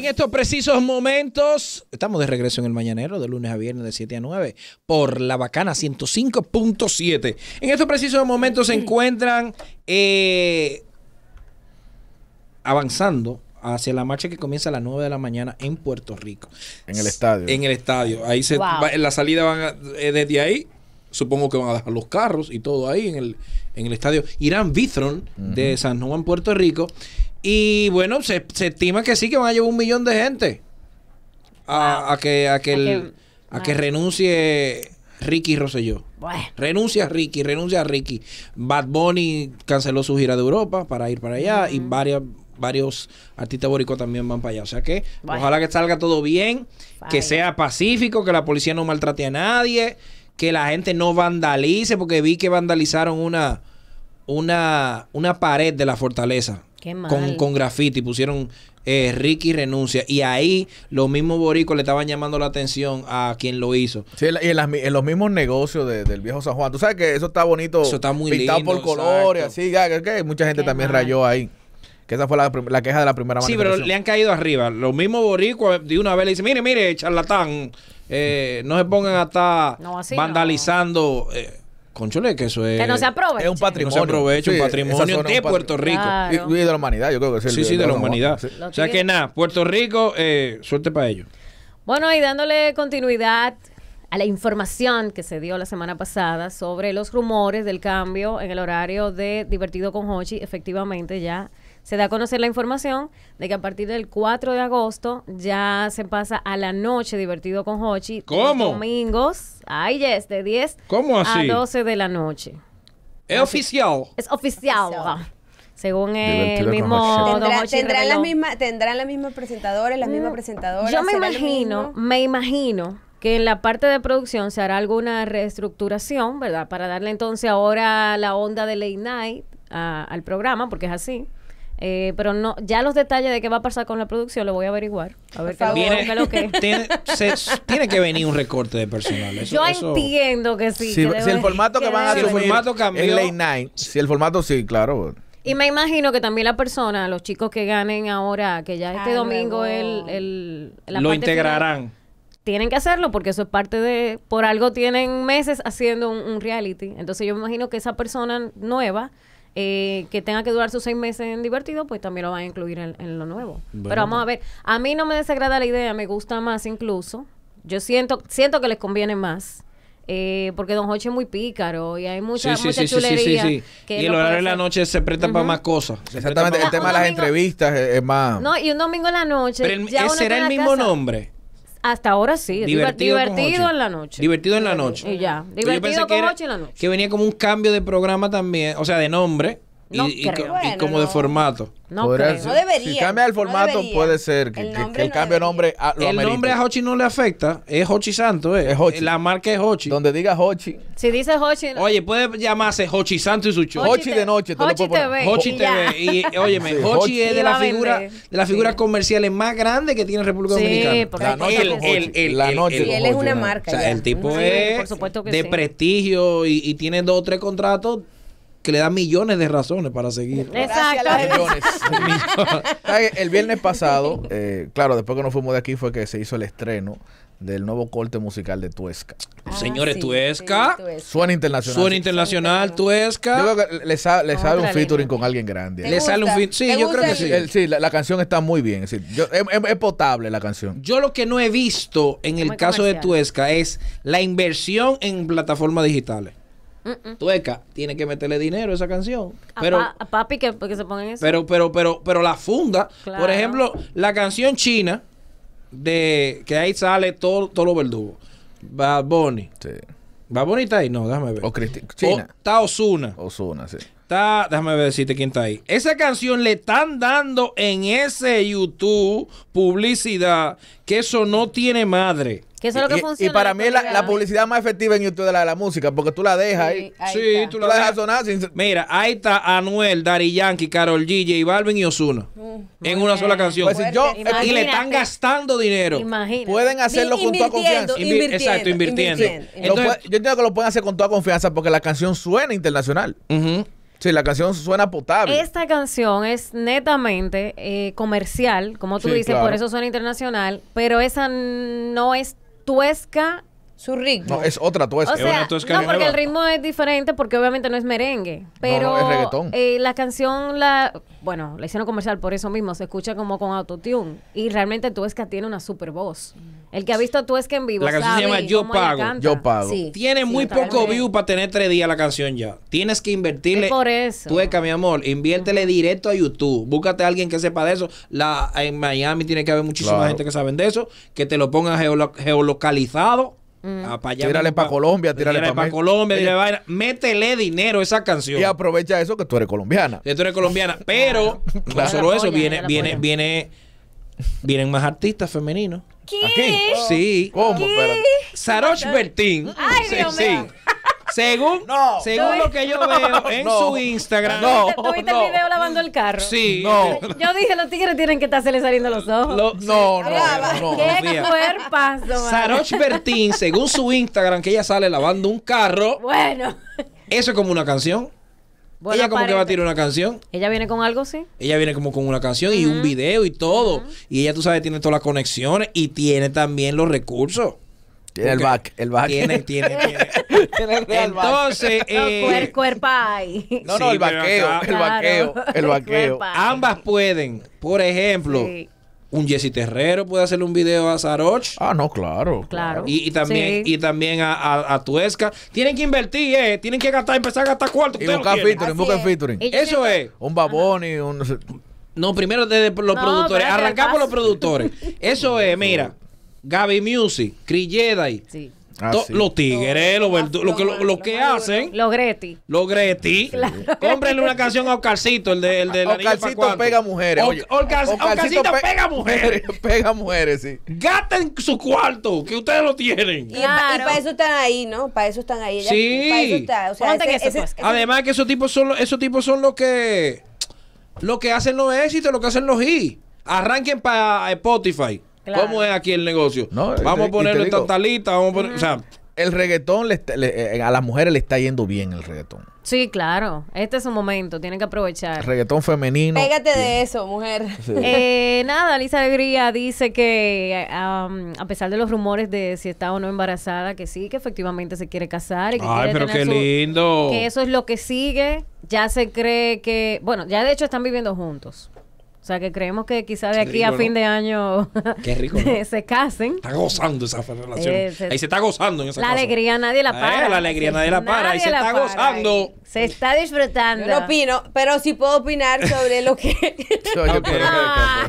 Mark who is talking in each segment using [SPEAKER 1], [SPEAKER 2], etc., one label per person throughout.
[SPEAKER 1] En estos precisos momentos, estamos de regreso en el mañanero de lunes a viernes de 7 a 9 por la bacana 105.7. En estos precisos momentos se encuentran eh, avanzando hacia la marcha que comienza a las 9 de la mañana en Puerto Rico. En el estadio. En el estadio. Ahí se la salida van eh, desde ahí. Supongo que van a dejar los carros y todo ahí en el, en el estadio Irán Bithron de San Juan, Puerto Rico. Y bueno, se, estima que sí, que van a llevar un millón de gente a, que, a que, a renuncie Ricky Rosselló. Renuncia Ricky, renuncia Ricky. Bad Bunny canceló su gira de Europa para ir para allá y varios artistas boricos también van para allá. O sea que ojalá que salga todo bien, que sea pacífico, que la policía no maltrate a nadie, que la gente no vandalice, porque vi que vandalizaron una, una pared de la fortaleza con, con graffiti, pusieron eh, Ricky renuncia. Y ahí los mismos boricos le estaban llamando la atención a quien lo hizo.
[SPEAKER 2] Sí, y en, los mismos negocios del viejo San Juan. Tú sabes que eso está bonito. está muy pintado por colores, así. que, mucha gente también rayó ahí. Que esa fue la, queja de la primera Sí, pero le
[SPEAKER 1] han caído arriba. Los mismos boricuas de una vez le dicen, mire, mire, charlatán, eh, no se pongan a estar vandalizando. Eh, Conchole, que eso es. Que no se aproveche. Es un patrimonio. No se aprovecha, un patrimonio de Puerto Rico. Y, de la humanidad, yo creo que sí. Sí, sí, de, la, humanidad. O sea que nada, Puerto Rico, eh, suerte para ellos.
[SPEAKER 3] Bueno, y dándole continuidad a la información que se dio la semana pasada sobre los rumores del cambio en el horario de Divertido con Hochi. Efectivamente, ya se da a conocer la información de que a partir del 4 de agosto ya se pasa a la noche Divertido con Hochi. ¿Cómo? domingos. Ay, yes, de 10 a 12 de la noche.
[SPEAKER 1] Es oficial.
[SPEAKER 3] Es oficial. Según el mismo tendrán, las
[SPEAKER 4] mismas, tendrán las mismas presentadoras, las mismas mm, presentadoras. Yo me imagino,
[SPEAKER 3] me imagino que en la parte de producción se hará alguna reestructuración, ¿verdad? Para darle entonces ahora la onda de late night al programa, porque es así. Eh, pero no, ya los detalles de qué va a pasar con la producción lo voy a averiguar. A ver qué viene, lo que.
[SPEAKER 2] Tiene, tiene, que venir un recorte de personal.
[SPEAKER 3] Yo entiendo que sí. Si, el
[SPEAKER 2] formato que, van a si el formato late night, si el formato sí, claro.
[SPEAKER 3] Y me imagino que también la persona, los chicos que ganen ahora, que ya este ah, domingo el, el, la lo integrarán tienen que hacerlo porque eso es parte de, por algo tienen meses haciendo un, reality. Entonces yo me imagino que esa persona nueva eh, que tenga que durar sus seis meses en divertido, pues también lo van a incluir en, lo nuevo. Pero vamos a pues. ver, a mí no me desagrada la idea, me gusta más incluso. Yo siento, siento que les conviene más. Eh, porque Don Joche es muy pícaro y hay mucha, chulería. que y el horario de la
[SPEAKER 1] noche se presta para más cosas. Exactamente, el tema de las entrevistas es, más.
[SPEAKER 3] No, y un domingo en la noche. Pero el, el mismo nombre. Hasta ahora sí. Divertido, en la noche.
[SPEAKER 1] Divertido en la noche.
[SPEAKER 3] Y ya. Divertido en la noche.
[SPEAKER 1] Que venía como un cambio de programa también, o sea, de nombre y, como de formato. No, pero no debería. Si cambia el formato, puede ser que el, el cambio de nombre a, lo El nombre a Hochi no le afecta. Es Hochi Santo. Eh. Es La marca es Hochi. Donde diga Hochi. Si dice Hochi. Oye, puede llamarse Hochi Santo y su show. Hochi, de noche. Te Hochi TV. Hochi TV. Y óyeme, Hochi es de la figura de las figuras comerciales más grandes que tiene República Dominicana. La
[SPEAKER 2] noche. él es una marca. El tipo es
[SPEAKER 1] de prestigio y tiene dos o tres contratos que le da millones de razones para seguir.
[SPEAKER 3] Exacto. Millones.
[SPEAKER 2] el viernes pasado, eh, claro, después que nos fuimos de aquí fue que se hizo el estreno del nuevo corte musical de Tuesca. Ah, Señores,
[SPEAKER 1] Tuesca.
[SPEAKER 2] Suena internacional. Suena internacional, Tuesca. le, sale un featuring con alguien grande. Le sale un featuring. Sí, yo creo que sí. sí, la, canción está muy bien. Es, potable la canción. Yo
[SPEAKER 1] lo que no he visto en el caso de Tuesca es la inversión en plataformas digitales. Tueca tiene que meterle dinero a esa canción. A pero,
[SPEAKER 3] papi que, que, se pongan
[SPEAKER 1] eso. Pero, pero, pero, pero la funda. Por ejemplo, la canción china de que ahí sale todo, todo lo verdugo. Bad Bunny. Sí. Bad está ahí. No, déjame ver. O China. está Osuna. Osuna, sí. déjame ver, decirte quién está ahí. Esa canción le están dando en ese YouTube publicidad que eso no tiene madre y, para mí la, la, publicidad
[SPEAKER 2] más efectiva en YouTube de la música, porque tú la dejas ahí. sí, tú
[SPEAKER 1] la dejas sonar Mira, ahí está Anuel, Dari Yankee, Carol G, J Balvin y Osuna. Mm, en una sola canción. Pues eh, y le están gastando dinero.
[SPEAKER 2] Pueden hacerlo con toda confianza. Exacto, invirtiendo. yo entiendo que lo pueden hacer con toda confianza porque la canción suena internacional. Sí, la canción suena potable.
[SPEAKER 3] Esta canción es netamente eh, comercial, como tú dices, por eso suena internacional, pero esa no es tuesca su ritmo. No, es otra tuesca. O no, porque el ritmo es diferente, porque obviamente no es merengue. Pero es reggaetón. Eh, la canción, la bueno, la hicieron comercial por eso mismo, se escucha como con autotune. Y realmente tuesca tiene una super voz. El que ha visto a tuesca en vivo. La canción se llama Yo Pago. Yo Pago. tiene muy poco view
[SPEAKER 1] para tener tres días la canción ya. Tienes que invertirle. Es por eso. Tuesca, mi amor, inviértele directo a YouTube. Búscate a alguien que sepa de eso. La, en Miami tiene que haber muchísima gente que saben de eso. Que te lo pongan geolocalizado Mm. tírale para Colombia, tírale para pa Colombia, tírale eh. Métele dinero esa canción. Y aprovecha eso que tú eres colombiana. Que tú eres colombiana. Pero, no solo eso, viene, viene, viene, vienen más artistas femeninos. ¿Qué? Sí. ¿Cómo? Bertín. Ay, sí según, según lo que yo veo en su Instagram. No, ¿Tuviste el
[SPEAKER 3] video lavando el carro?
[SPEAKER 1] Sí. Yo
[SPEAKER 3] dije, los tigres tienen que estarse saliendo los ojos.
[SPEAKER 1] no, no, no, Qué
[SPEAKER 3] cuerpazo. Saroch
[SPEAKER 1] Bertín, según su Instagram, que ella sale lavando un carro. Bueno. Eso es como una canción. ella como que va a tirar una canción.
[SPEAKER 3] Ella viene con algo,
[SPEAKER 1] sí. Ella viene como con una canción y un video y todo. Y ella, tú sabes, tiene todas las conexiones y tiene también los recursos. Tiene el back, el back. Tiene, tiene, Entonces, eh, no, el
[SPEAKER 3] cuerpo ahí. No, el vaqueo, el vaqueo, el vaqueo.
[SPEAKER 1] Ambas pueden, por ejemplo, un Jesse Terrero puede hacerle un video a Saroch.
[SPEAKER 2] Ah, no, claro.
[SPEAKER 1] Claro. Y, también, y también a, a, Tuesca. Tienen que invertir, eh, tienen que gastar, empezar a gastar cuarto. Y buscar featuring, buscar featuring. Eso es. Un y un no primero desde los productores. Arrancamos los productores. Eso es, mira. Gaby Music, Chris Jedi. Ah, los tigres, los, que, hacen.
[SPEAKER 3] Los Greti.
[SPEAKER 1] Los Greti. Cómprenle una canción a Oscarcito, el de, el de Oscarcito pega mujeres. Oscarcito, pega mujeres. Pega mujeres, sí. Gaten su cuarto, que ustedes lo tienen. Y,
[SPEAKER 4] para eso están ahí, ¿no? Para eso están ahí. sí.
[SPEAKER 1] además que esos tipos son, esos tipos son los que, los que hacen los éxitos, los que hacen los hits. Arranquen para Spotify. ¿Cómo es aquí el
[SPEAKER 2] negocio? vamos a ponerle total vamos a poner, o sea, el reggaetón le eh, a las mujeres le está yendo bien el reggaetón.
[SPEAKER 3] Sí, claro. Este es su momento, tienen que aprovechar. El
[SPEAKER 2] reggaetón femenino.
[SPEAKER 3] Pégate de eso, mujer. Eh, nada, Lisa Alegría dice que um, a pesar de los rumores de si está o no embarazada, que sí, que efectivamente se quiere casar Ay, pero qué
[SPEAKER 1] lindo. Que eso
[SPEAKER 3] es lo que sigue. Ya se cree que, bueno, ya de hecho están viviendo juntos. O sea, que creemos que quizá de aquí a fin de año Qué rico, se casen.
[SPEAKER 1] Está gozando esa relación. Eh, ahí se está gozando en esa La
[SPEAKER 3] alegría nadie
[SPEAKER 1] la eh, para. la alegría nadie la para. Ahí se está gozando.
[SPEAKER 4] Se está disfrutando. Yo no opino, pero sí puedo opinar sobre lo que...
[SPEAKER 1] Ah.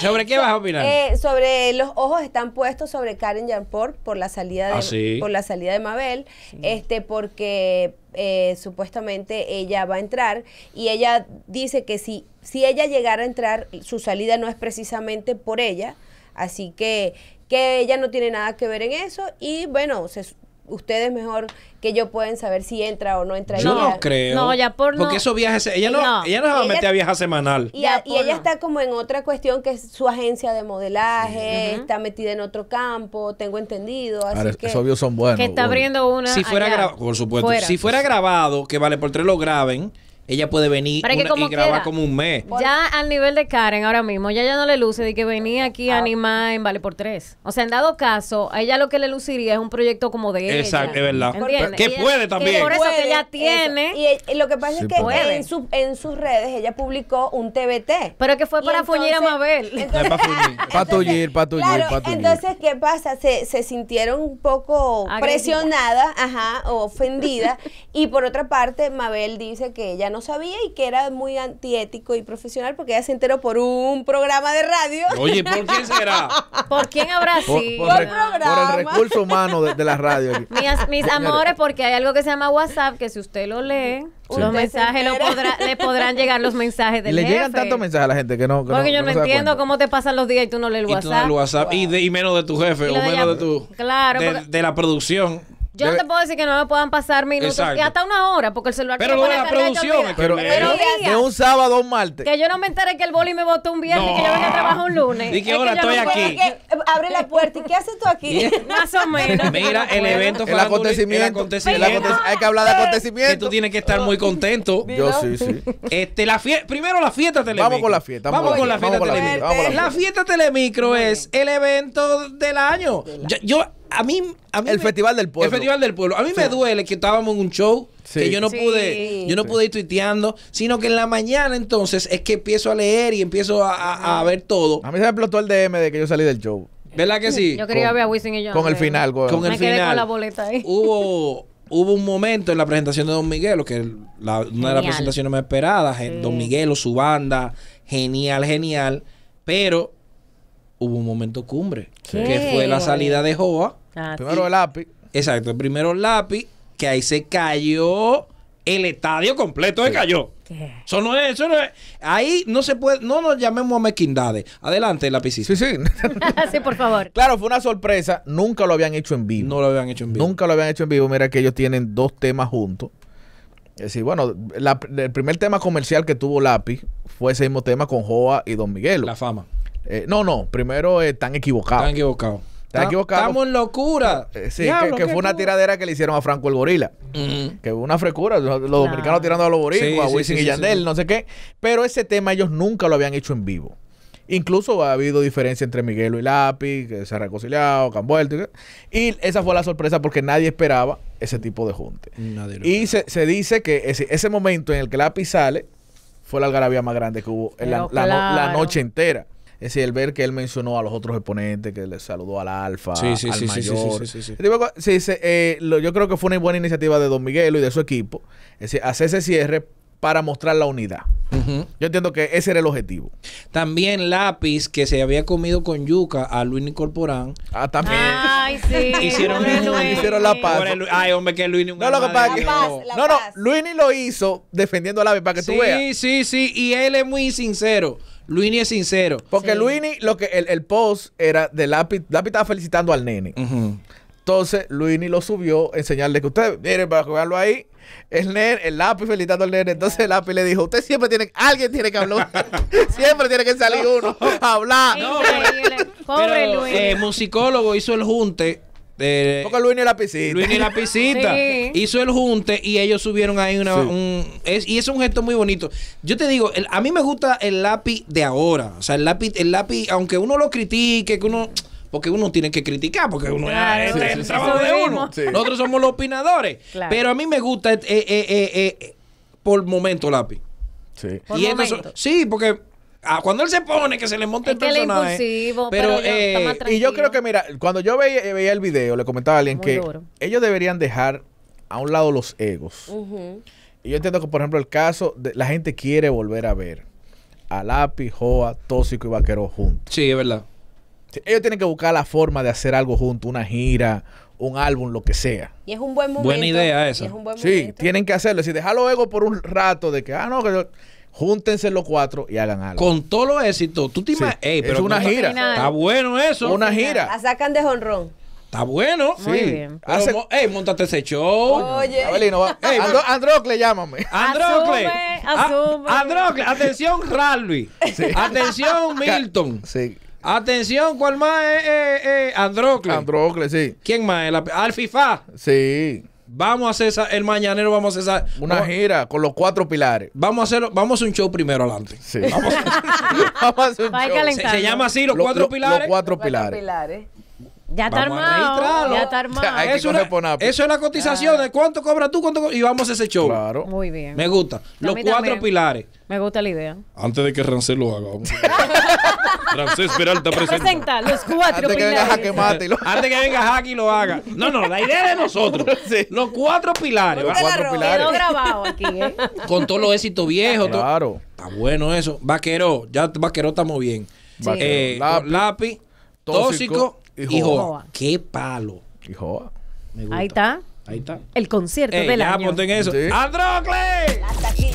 [SPEAKER 1] ¿Sobre qué vas a opinar? Eh,
[SPEAKER 4] sobre los ojos están puestos sobre Karen Janport por la salida de, ah, por la salida de Mabel, este porque eh, supuestamente ella va a entrar y ella dice que si, si ella llegara a entrar, su salida no es precisamente por ella, así que que ella no tiene nada que ver en eso y bueno, se, ustedes mejor que yo pueden saber si entra o no entra. Yo no creo. No, ya por no. Porque esos viajes, ella no, ella no se va a meter a viajar semanal. Y, ella está como en otra cuestión que es su agencia de modelaje, está metida en otro campo, tengo entendido. Así que, esos videos
[SPEAKER 1] son buenos. Que está abriendo una. Si fuera grabado, por supuesto. Si fuera grabado, que vale por tres lo graben ella puede venir y grabar como un mes.
[SPEAKER 3] Ya al nivel de Karen ahora mismo, ella ya no le luce de que venía ah. aquí a ah. animar en Vale por Tres. O sea, en dado caso, a ella lo que le luciría es un proyecto como de ella. Exacto, es verdad. que
[SPEAKER 1] puede
[SPEAKER 2] también. Que por eso
[SPEAKER 3] que ella tiene. Y, lo que pasa es que en, sus redes ella
[SPEAKER 4] publicó un TBT. Pero que fue para fuñir a Mabel.
[SPEAKER 2] Para fuñir, para tullir, para Entonces,
[SPEAKER 4] ¿qué pasa? Se, se sintieron un poco presionadas, ajá, o ofendidas. y por otra parte, Mabel dice que ella no no sabía y que era muy antiético y profesional porque ella se enteró por un programa de radio. Oye, ¿por quién será? ¿Por quién habrá sido? Sí? Por, el recurso
[SPEAKER 2] humano de, la radio. Mis, amores,
[SPEAKER 3] porque hay algo que se llama WhatsApp que si usted lo lee, Los mensajes le podrán llegar los mensajes del Le llegan tantos
[SPEAKER 2] mensajes a la gente que no. Que Porque yo no, entiendo
[SPEAKER 3] cómo te pasan los días y tú no lees el
[SPEAKER 2] WhatsApp. Y,
[SPEAKER 1] menos de tu jefe o menos de, tu. Claro. de la producción. Yo no te
[SPEAKER 3] puedo decir que no me puedan pasar minutos y hasta una hora, porque el celular Pero lo la producción, es que pero,
[SPEAKER 2] de un sábado a un martes. Que
[SPEAKER 3] yo no me enteré que el boli me votó un viernes y que yo venga a trabajar un lunes. Y qué hora estoy aquí. Eh, abre la puerta. ¿Y qué haces tú aquí? Más o
[SPEAKER 4] menos. Mira, el
[SPEAKER 1] evento el acontecimiento. acontecimiento. hay que hablar de acontecimiento. Que tú tienes que estar muy contento. yo sí, sí. Este, la primero la fiesta Telemicro. Vamos con la fiesta. Vamos, vamos con la fiesta Telemicro. La fiesta Telemicro es el evento del año. Yo a mí, el festival del pueblo. El festival del pueblo. A mí me duele que estábamos en un show que yo no pude, yo no pude ir tuiteando, sino que en la mañana entonces es que empiezo a leer y empiezo a, ver todo. A mí se me explotó el DM de que yo salí del show. ¿Verdad que sí? Yo quería ver a
[SPEAKER 3] Wisin y yo. Con el final,
[SPEAKER 1] con, el me quedé Con la boleta ahí. Hubo hubo un momento en la presentación de Don Miguel, que la, una de las presentaciones más esperadas, eh, Don Don o su banda, genial, genial, pero hubo un momento cumbre, que fue la salida de Joa. Ah, primero el lápiz. Exacto, primero el lápiz, que ahí se cayó el estadio completo se cayó. Eso no es, eso no es.
[SPEAKER 2] Ahí no se puede, no nos llamemos a mezquindades. Adelante, lápiz Sí, sí. Ah, sí, por favor. Claro, fue una sorpresa. Nunca lo habían hecho en vivo. No lo habían hecho en vivo. Nunca lo habían hecho en vivo. Mira que ellos tienen dos temas juntos. Es decir, bueno, el primer tema comercial que tuvo Lápiz fue ese mismo tema con Joa y Don Miguel. La fama. Eh, no, no, primero eh, están equivocados. Están equivocados. Están equivocados. Estamos en locura. Eh, sí, que, fue una tiradera que le hicieron a Franco el Gorila. Que fue una frecura. Los, dominicanos tirando a los gorilas a Wisin y Yandel, no sé qué. Pero ese tema ellos nunca lo habían hecho en vivo. Incluso ha habido diferencia entre Miguel y Lápiz, que se ha reconciliado, que han vuelto. Y, esa fue la sorpresa porque nadie esperaba ese tipo de junte. y se, dice que ese, momento en el que Lápiz sale fue la algarabía más grande que hubo en la noche entera. Es decir, el ver que él mencionó a los otros exponentes, que le saludó al Alfa, al Mayor. Sí, sí, eh, yo creo que fue una buena iniciativa de Don Miguel y de su equipo. Es decir, hacer ese cierre para mostrar la unidad. Yo entiendo que ese era el objetivo. También lápiz que se había comido con yuca a Luini
[SPEAKER 1] Corporán. Ah, también. Ay, sí. Hicieron, hicieron la paz. ay, hombre, que Luini no, lo que pasa
[SPEAKER 2] no. no, no, lo hizo defendiendo a lápiz para que tú veas. Sí, sí, sí. Y él es muy sincero. Luini es sincero. Porque Luini, lo que el, el, post era de lápiz, lápiz estaba felicitando al nene. Ajá entonces, Luini lo subió, enseñarle que ustedes, miren, para jugarlo ahí, el nene, el lápiz felicitando al nene. Entonces el lápiz le dijo, usted siempre tiene, alguien tiene que hablar. siempre tiene que salir uno a hablar. No, Pobre Luini. Eh,
[SPEAKER 1] musicólogo hizo el junte. de. Porque Luini la Hizo el junte y ellos subieron ahí una, un. y es un gesto muy bonito. Yo te digo, a mí me gusta el lápiz de ahora. O sea, el lápiz, el lápiz, aunque uno lo critique, que uno porque uno tiene que criticar, porque uno es el, trabajo de uno. Nosotros somos los opinadores. Pero a mí me gusta eh, eh, eh, por momento Lapi Sí. sí, porque ah, cuando él se pone que se le monte el
[SPEAKER 3] personaje. pero, eh,
[SPEAKER 2] y yo creo que mira, cuando yo veía, el video, le comentaba a alguien que ellos deberían dejar a un lado los egos. Y yo entiendo que por ejemplo el caso de la gente quiere volver a ver a Lapi, Joa, Tóxico y Vaquero juntos. Sí, es verdad. Ellos tienen que buscar la forma de hacer algo junto, una gira, un álbum, lo que sea.
[SPEAKER 4] Y es un buen momento. Buena idea esa. Es un buen sí,
[SPEAKER 2] tienen que hacerlo. Si dejarlo ego por un rato de que, ah, no, que júntense los cuatro y hagan algo.
[SPEAKER 1] Con todo lo éxito, tú te pero es una gira. Está bueno eso. Una gira. La
[SPEAKER 4] sacan de jonrón.
[SPEAKER 1] Está bueno. Muy bien. Ey, montate ese show. Oye. Abelino, Androcle, llámame. Androcle. Androcle, atención, Ralby. Atención, Milton. Atención, ¿cuál más? es eh, eh, Androcle. Androcle, sí. ¿Quién más? Alfifa. Sí. Vamos a hacer el mañanero, vamos a hacer esa, Una gira con los cuatro pilares. Vamos a hacer, vamos un show primero adelante. Sí. Vamos a, hacer un show. Se, llama así, los cuatro pilares. Los cuatro, pilares.
[SPEAKER 3] Ya está armado. Ya está armado. eso,
[SPEAKER 1] es eso, es la cotización de cuánto cobras tú, cuánto y vamos a ese show. Claro. Muy bien. Me gusta. Los cuatro pilares.
[SPEAKER 3] Me gusta la idea.
[SPEAKER 1] Antes de que Rancés lo haga. Rancés Peralta presenta.
[SPEAKER 3] presenta. los cuatro Antes pilares. Que venga Jaque lo... Antes que venga Jaque
[SPEAKER 1] y lo haga. No, no, la idea es de nosotros. Los cuatro pilares. Los cuatro pilares. Quedó
[SPEAKER 3] grabado aquí, ¿eh?
[SPEAKER 1] Con todos los éxitos viejos. Claro. Está bueno eso. Vaquero. Ya Vaquero estamos bien. Eh, lápiz. tóxico Hijo, qué palo. Hijo. Ahí está. Ahí está.
[SPEAKER 3] El concierto del año. Ya, ponte en eso.
[SPEAKER 1] Sí.